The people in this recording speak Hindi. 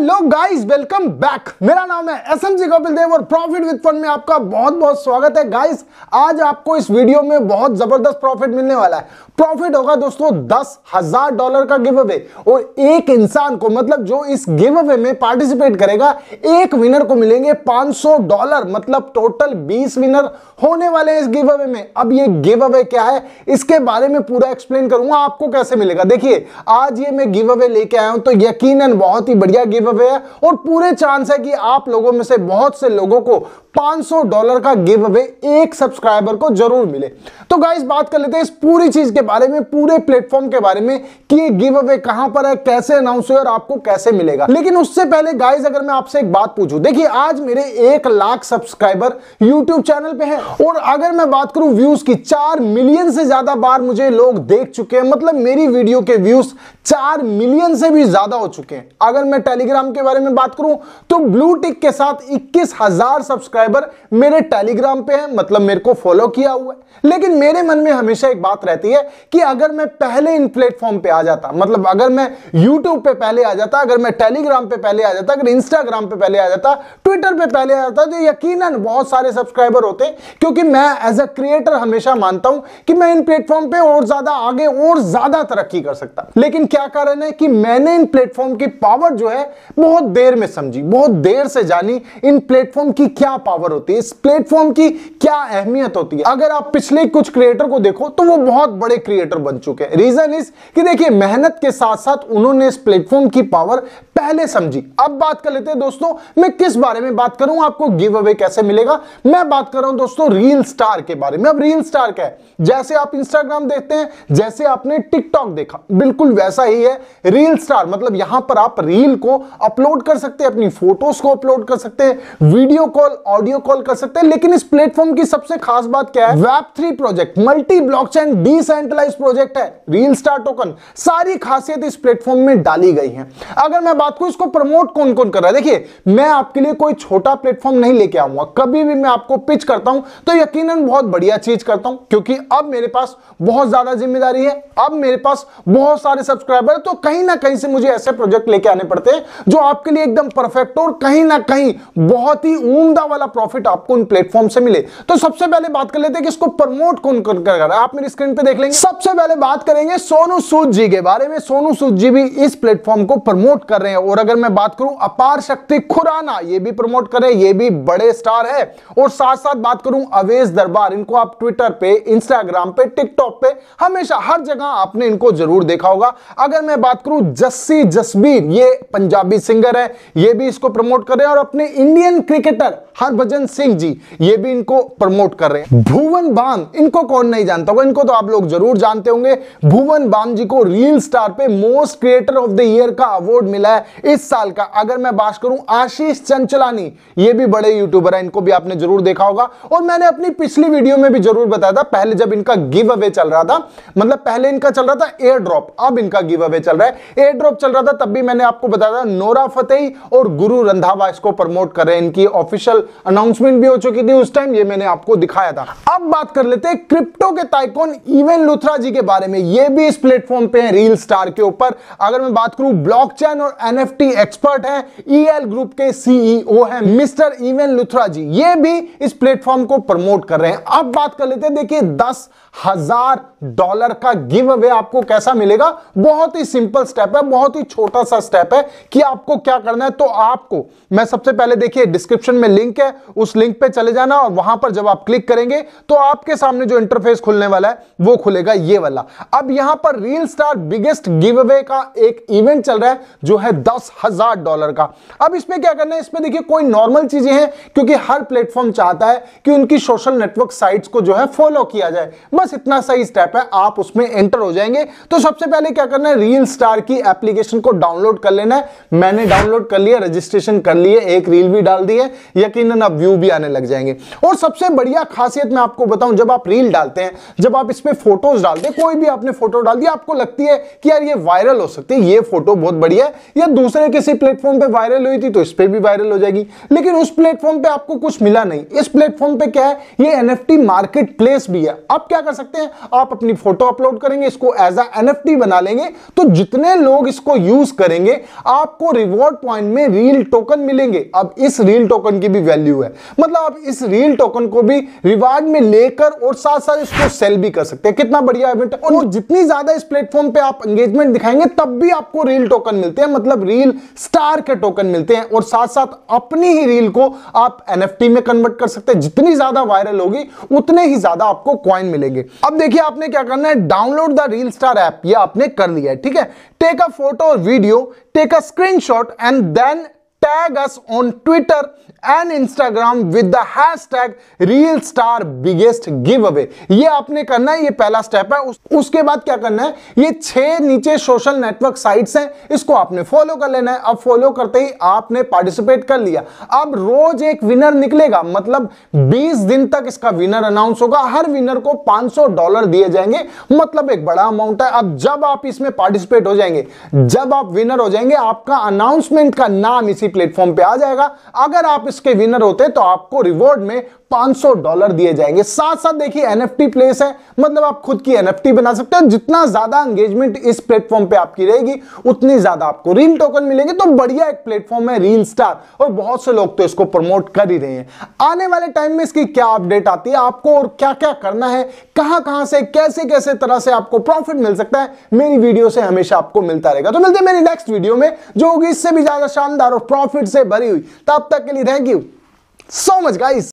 हेलो गाइस वेलकम बैक मेरा नाम है S M G Kapil Dev और प्रॉफिट विद फंड में आपका बहुत बहुत स्वागत है गाइस आज आपको इस वीडियो में बहुत जबरदस्त प्रॉफिट मिलने वाला है प्रॉफिट होगा दोस्तों दस हजार डॉलर का गिव अवे और एक इंसान को मतलब जो इस गिव अवे में पार्टिसिपेट करेगा एक विनर को मिलेंगे 500 डॉलर मतलब टोटल बीस विनर होने वाले हैं इस गिव अवे में अब ये गिव अवे क्या है इसके बारे में पूरा एक्सप्लेन करूंगा आपको कैसे मिलेगा देखिए आज ये मैं गिव अवे लेके आया हूं तो यकीन बहुत ही बढ़िया गिव अवे है और पूरे चांस है कि आप लोगों में से बहुत से लोगों को 500 डॉलर का गिव अवे एक सब्सक्राइबर को जरूर मिले तो गाइस बात कर लेते हैं इस पूरी चीज के बारे में पूरे प्लेटफॉर्म के बारे में कि ये गिव अवे कहां पर है कैसे अनाउंस हुए और आपको कैसे मिलेगा लेकिन उससे पहले गाइस अगर मैं आपसे एक बात पूछूं देखिए आज मेरे एक लाख सब्सक्राइबर यूट्यूब चैनल पे है और अगर मैं बात करूं व्यूज की चार मिलियन से ज्यादा बार मुझे लोग देख चुके हैं मतलब मेरी वीडियो के व्यूज चार मिलियन से भी ज्यादा हो चुके हैं अगर मैं टेलीग्राम के बारे में बात करूं तो ब्लू टिक के साथ इक्कीस हजार सब्सक्राइबर मेरे टेलीग्राम पे हैं मतलब मेरे को फॉलो किया हुआ है लेकिन मेरे मन में हमेशा एक बात रहती है कि अगर मैं पहले इन प्लेटफॉर्म पे आ जाता मतलब अगर मैं यूट्यूब पे पहले आ जाता अगर मैं टेलीग्राम पे पहले आ जाता अगर इंस्टाग्राम पे पहले आ जाता ट्विटर पे पहले आ जाता तो यकीन बहुत सारे सब्सक्राइबर होते क्योंकि मैं एज अ क्रिएटर हमेशा मानता हूं कि मैं इन प्लेटफॉर्म पर और ज्यादा आगे और ज्यादा तरक्की कर सकता लेकिन क्या क्या कारण है कि मैंने इन प्लेटफॉर्म की पावर जो है बहुत देर में समझी बहुत देर से जानी इन प्लेटफॉर्म की क्या पावर होती है इस प्लेटफॉर्म की क्या अहमियत होती है अगर आप पिछले कुछ क्रिएटर को देखो तो वो बहुत बड़े क्रिएटर बन चुके हैं रीजन इज कि देखिए मेहनत के साथ साथ उन्होंने इस प्लेटफॉर्म की पावर पहले समझी अब बात कर लेते हैं दोस्तों मैं किस बारे में बात करूं आपको गिव अवे कैसे मिलेगा मैं बात कर रहा हूं दोस्तों रील स्टार के बारे में अब रील स्टार क्या है जैसे आप इंस्टाग्राम देखते हैं जैसे आपने टिकटॉक देखा बिल्कुल वैसा ही है रील स्टार मतलब यहां पर आप रील को अपलोड कर सकते हैं अपनी फोटोज को अपलोड कर सकते हैं वीडियो कॉल ऑडियो कॉल कर सकते हैं लेकिन इस प्लेटफॉर्म की सबसे खास बात क्या है web three project multi block blockchain decentralise project है रील स्टार टोकन सारी खासियत इस प्लेटफॉर्म में डाली गई है अगर मैं आपको इसको प्रमोट कौन कौन कर रहा है देखिए मैं आपके लिए कोई छोटा प्लेटफॉर्म नहीं लेके आऊंगा कभी भी मैं आपको पिच करता हूं तो यकीनन बहुत बढ़िया चीज करता हूं क्योंकि अब मेरे पास बहुत ज्यादा जिम्मेदारी है अब मेरे पास बहुत सारे सब्सक्राइबर है तो कहीं ना कहीं से मुझे ऐसे प्रोजेक्ट लेके आने पड़ते हैं जो आपके लिए एकदम परफेक्ट और कहीं ना कहीं बहुत ही उमदा वाला प्रॉफिट आपको उन प्लेटफॉर्म से मिले तो सबसे पहले बात कर लेते हैं कि इसको प्रमोट कौन कर रहा है आप मेरी स्क्रीन पर देख लेंगे सबसे पहले बात करेंगे सोनू सूद जी के बारे में सोनू सूद जी भी इस प्लेटफॉर्म को प्रमोट कर रहे हैं है और अगर मैं बात करूं अपार शक्ति खुराना ये भी प्रमोट करें ये भी बड़े स्टार है और साथ साथ बात करूं अवेश दरबार इनको आप ट्विटर पे इंस्टाग्राम पे टिकटॉक पे हमेशा हर जगह आपने इनको जरूर देखा होगा अगर मैं बात करूं जस्सी जसबीर ये पंजाबी सिंगर है ये भी इसको प्रमोट कर रहे हैं और अपने इंडियन क्रिकेटर हरभजन सिंह जी ये भी इनको प्रमोट कर रहे हैं भुवन बाम इनको कौन नहीं जानता होगा इनको तो आप लोग जरूर जानते होंगे भुवन बाम जी को रील स्टार पे most creator of the year का अवार्ड मिला है इस साल का अगर मैं बात करूं आशीष चंचलानी ये भी बड़े यूट्यूबर है इनको भी आपने जरूर देखा होगा और मैंने अपनी पिछली वीडियो में भी जरूर बताया था पहले जब इनका गिव अवे चल रहा था मतलब पहले इनका चल रहा था एयर ड्रॉप अब इनका गिव अवे चल रहा है एयर ड्रॉप चल रहा था तब भी मैंने आपको बताया था नोरा फतेह और गुरु रंधावा इसको प्रमोट कर रहे हैं इनकी ऑफिशियल अनाउंसमेंट भी हो चुकी थी उस टाइम ये मैंने आपको दिखाया था अब बात कर लेते हैं क्रिप्टो के ताइकोन इवन लुथरा जी के बारे में ये भी इस प्लेटफॉर्म पे हैं रील स्टार के ऊपर अगर मैं बात करूं ब्लॉकचेन और एनएफटी एक्सपर्ट हैं ईएल e ग्रुप के सीईओ e हैं मिस्टर इवन लुथरा जी ये भी इस प्लेटफॉर्म को प्रमोट कर रहे हैं अब बात कर लेते हैं देखिए दस हजार डॉलर का गिव अवे आपको कैसा मिलेगा बहुत ही सिंपल स्टेप है बहुत ही छोटा सा स्टेप है कि आपको क्या करना है तो आपको मैं सबसे पहले देखिए डिस्क्रिप्शन में लिंक है उस लिंक पे चले जाना और वहां पर जब आप क्लिक करेंगे तो आपके सामने जो इंटरफेस खुलने वाला है वो खुलेगा ये वाला अब यहां पर reel star biggest giveaway का एक इवेंट चल रहा है जो है दस हजार डॉलर का अब इसमें क्या करना है इसमें देखिए कोई नॉर्मल चीजें हैं क्योंकि हर प्लेटफॉर्म चाहता है कि उनकी सोशल नेटवर्क साइट्स को जो है फॉलो किया जाए बस इतना सही स्टेप है आप उसमें एंटर हो जाएंगे तो सबसे पहले क्या करना है रील स्टार की एप्लीकेशन को डाउनलोड कर लेना है मैंने डाउनलोड कर लिया रजिस्ट्रेशन कर लिए एक रील भी डाल दी है यकीन अब व्यू भी आने लग जाएंगे और सबसे बढ़िया खासियत मैं आपको बताऊं जब आप रील डालते हैं जब आप इसमें फोटोज डालते हैं कोई भी आपने फोटो डाल दिया आपको लगती है कि यार ये वायरल हो सकती है ये फोटो बहुत बढ़िया है या दूसरे किसी प्लेटफॉर्म पे वायरल हुई थी तो इस पर भी वायरल हो जाएगी लेकिन उस प्लेटफॉर्म पे आपको कुछ मिला नहीं इस प्लेटफॉर्म पे क्या है ये एनएफटी मार्केट प्लेस भी है आप क्या कर सकते हैं आप अपनी फोटो अपलोड करेंगे इसको एज अ एनएफटी बना लेंगे तो जितने लोग इसको यूज करेंगे आपको रिवॉर्ड पॉइंट में रील टोकन मिलेंगे अब इस रील टोकन की भी वैल्यू है मतलब आप इस रील टोकन को भी रिवार्ड में लेकर और साथ साथ इसको सेल भी कर सकते हैं कितना बढ़िया इवेंट और जितनी ज्यादा इस प्लेटफॉर्म पे आप एंगेजमेंट दिखाएंगे तब भी आपको रील टोकन मिलते हैं मतलब मतलब रील स्टार के टोकन मिलते हैं और साथ साथ अपनी ही रील को आप एनएफटी में कन्वर्ट कर सकते हैं जितनी ज्यादा वायरल होगी उतने ही ज्यादा आपको क्वाइन मिलेंगे अब देखिए आपने क्या करना है download the reel star app ये आपने कर लिया है ठीक है टेक अ फोटो और video take a screenshot and then tag us on Twitter and Instagram with the hashtag Real Star Biggest Giveaway. ये आपने करना है ये पहला स्टेप है उस, उसके बाद क्या करना है ये छह नीचे सोशल नेटवर्क साइट्स हैं इसको आपने फॉलो कर लेना है अब फॉलो करते ही आपने पार्टिसिपेट कर लिया अब रोज एक विनर निकलेगा मतलब 20 दिन तक इसका विनर अनाउंस होगा हर विनर को 500 डॉलर दिए जाएंगे मतलब एक बड़ा अमाउंट है अब जब आप इसमें पार्टिसिपेट हो जाएंगे जब आप विनर हो जाएंगे आपका अनाउंसमेंट का नाम इसी प्लेटफॉर्म पे आ जाएगा अगर आप इसके विनर होते तो आपको रिवॉर्ड में 500 डॉलर दिए जाएंगे साथ साथ देखिए एनएफटी प्लेस है मतलब आप खुद की एनएफटी बना सकते हैं जितना ज्यादा एंगेजमेंट इस प्लेटफॉर्म पे आपकी रहेगी उतनी ज्यादा आपको रील टोकन मिलेंगे तो बढ़िया एक प्लेटफॉर्म है रील स्टार और बहुत से लोग तो इसको प्रमोट कर ही रहे हैं आने वाले टाइम में इसकी क्या अपडेट आती है आपको और क्या क्या करना है कहां कहां से कैसे कैसे तरह से आपको प्रॉफिट मिल सकता है मेरी वीडियो से हमेशा आपको मिलता रहेगा तो मिलते मेरी नेक्स्ट वीडियो में जो होगी इससे भी ज्यादा शानदार और प्रॉफिट से भरी हुई तब तक के लिए thank you so much guys